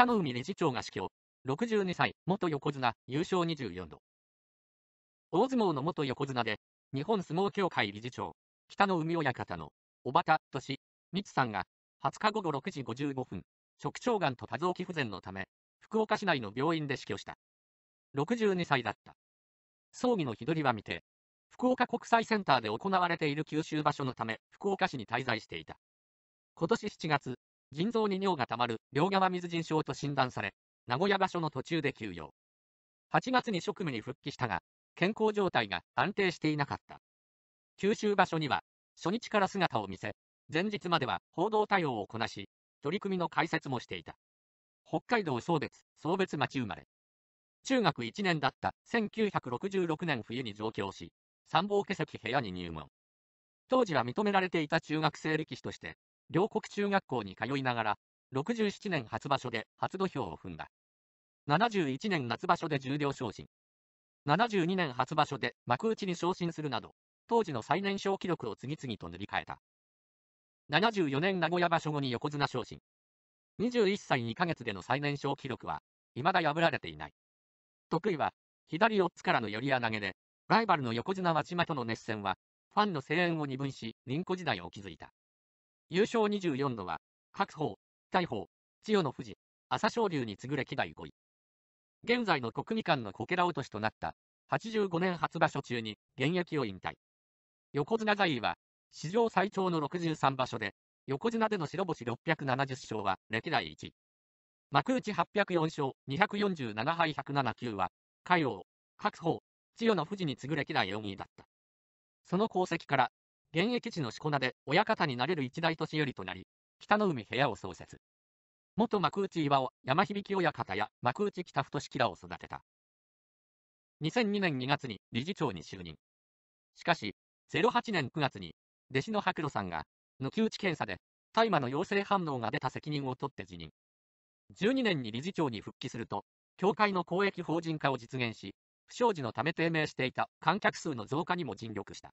北の海理事長が死去。62歳、元横綱、優勝24度。大相撲の元横綱で、日本相撲協会理事長、北の海親方の、小畑み三さんが、20日午後6時55分、直腸癌と多臓器不全のため、福岡市内の病院で死去した。62歳だった。葬儀の日取りは見て、福岡国際センターで行われている九州場所のため、福岡市に滞在していた。今年7月、腎臓に尿が溜まる両側水腎症と診断され、名古屋場所の途中で休養。8月に職務に復帰したが、健康状態が安定していなかった。九州場所には、初日から姿を見せ、前日までは報道対応をこなし、取り組みの解説もしていた。北海道総別、総別町生まれ。中学1年だった1966年冬に上京し、参謀家席部屋に入門。当時は認められていた中学生力士として、両国中学校に通いながら、67年初場所で初土俵を踏んだ。71年夏場所で十両昇進。72年初場所で幕内に昇進するなど、当時の最年少記録を次々と塗り替えた。74年名古屋場所後に横綱昇進。21歳2ヶ月での最年少記録は、未だ破られていない。得意は、左四つからの寄りや投げで、ライバルの横綱和島との熱戦は、ファンの声援を二分し、忍虎時代を築いた。優勝24度は、白鵬、大鵬、千代の富士、朝青龍に次ぐ歴代5位。現在の国技館のこけら落としとなった、85年初場所中に現役を引退。横綱在位は、史上最長の63場所で、横綱での白星670勝は歴代1位。幕内804勝247敗107級は、海王、白鵬、千代の富士に次ぐ歴代4位だった。その功績から、現役時のしこ名で親方になれる一大年寄りとなり、北の海部屋を創設。元幕内岩尾、山響親方や幕内北太式らを育てた。2002年2月に理事長に就任。しかし、08年9月に、弟子の白露さんが、抜き打ち検査で、大麻の陽性反応が出た責任を取って辞任。12年に理事長に復帰すると、協会の公益法人化を実現し、不祥事のため低迷していた観客数の増加にも尽力した。